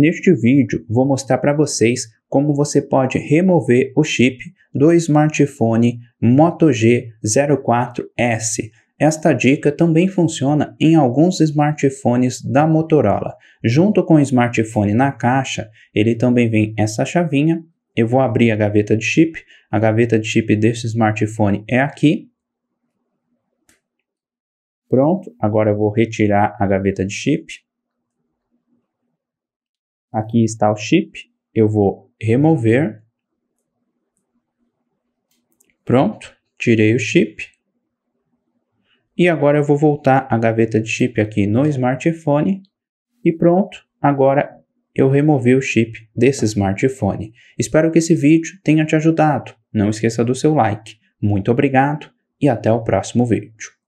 Neste vídeo, vou mostrar para vocês como você pode remover o chip do smartphone Moto G04S. Esta dica também funciona em alguns smartphones da Motorola. Junto com o smartphone na caixa, ele também vem essa chavinha. Eu vou abrir a gaveta de chip. A gaveta de chip desse smartphone é aqui. Pronto, agora eu vou retirar a gaveta de chip. Aqui está o chip. Eu vou remover. Pronto, tirei o chip. E agora eu vou voltar a gaveta de chip aqui no smartphone. E pronto, agora eu removi o chip desse smartphone. Espero que esse vídeo tenha te ajudado. Não esqueça do seu like. Muito obrigado e até o próximo vídeo.